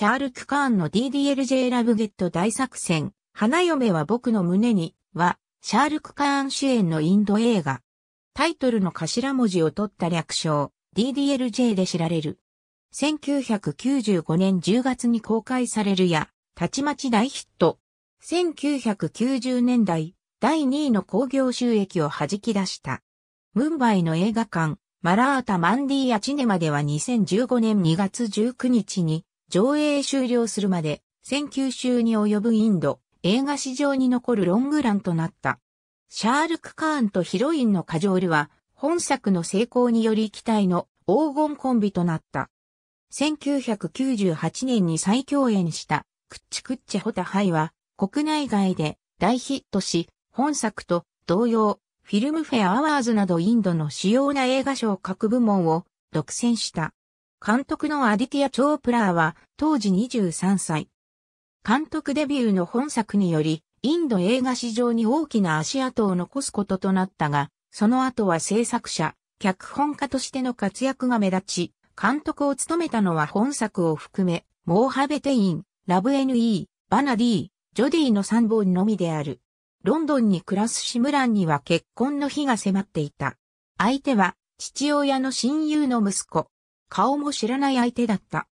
シャールク・カーンの DDLJ ラブゲット大作戦、花嫁は僕の胸に、は、シャールク・カーン主演のインド映画。タイトルの頭文字を取った略称、DDLJ で知られる。1995年10月に公開されるや、たちまち大ヒット。1990年代、第2位の興行収益を弾き出した。ムンバイの映画館、マラータ・マンディア・チネマでは2015年2月19日に上映終了するまで、19週に及ぶインド、映画史上に残るロングランとなった。シャールク・カーンとヒロインのカジョールは、本作の成功により期待の黄金コンビとなった。1998年に再共演したクッチクッチホタハイは国内外で大ヒットし、本作と同様、フィルムフェアアワーズなどインドの主要な映画賞各部門を独占した。監督のアディティア・チョープラーは当時23歳。監督デビューの本作により、インド映画史上に大きな足跡を残すこととなったが、その後は制作者、脚本家としての活躍が目立ち、監督を務めたのは本作を含め、モーハベテイン、ラブ NE、バナディ、ジョディの3本のみである。ロンドンに暮らすシムランには結婚の日が迫っていた。相手は、父親の親友の息子、顔も知らない相手だった。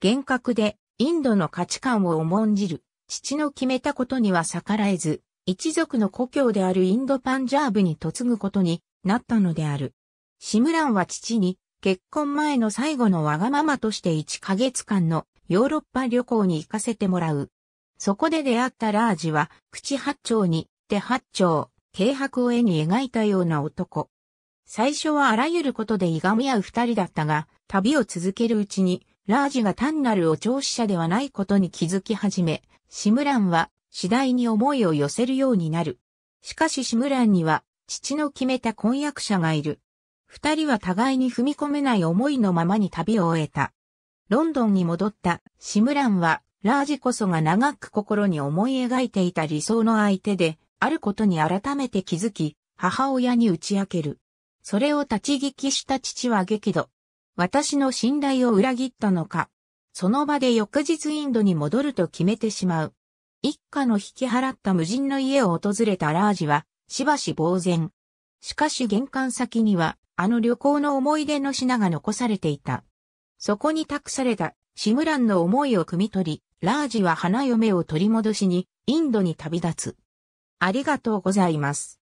厳格で、インドの価値観を重んじる、父の決めたことには逆らえず、一族の故郷であるインドパンジャーブに嫁ぐことになったのである。シムランは父に、結婚前の最後のわがままとして1ヶ月間のヨーロッパ旅行に行かせてもらう。そこで出会ったラージは、口八丁に、手八丁、軽薄を絵に描いたような男。最初はあらゆることでいがみ合う二人だったが、旅を続けるうちに、ラージが単なるお調子者ではないことに気づき始め、シムランは次第に思いを寄せるようになる。しかしシムランには父の決めた婚約者がいる。二人は互いに踏み込めない思いのままに旅を終えた。ロンドンに戻ったシムランはラージこそが長く心に思い描いていた理想の相手で、あることに改めて気づき、母親に打ち明ける。それを立ち聞きした父は激怒。私の信頼を裏切ったのか。その場で翌日インドに戻ると決めてしまう。一家の引き払った無人の家を訪れたラージは、しばし呆然。しかし玄関先には、あの旅行の思い出の品が残されていた。そこに託された、シムランの思いを汲み取り、ラージは花嫁を取り戻しに、インドに旅立つ。ありがとうございます。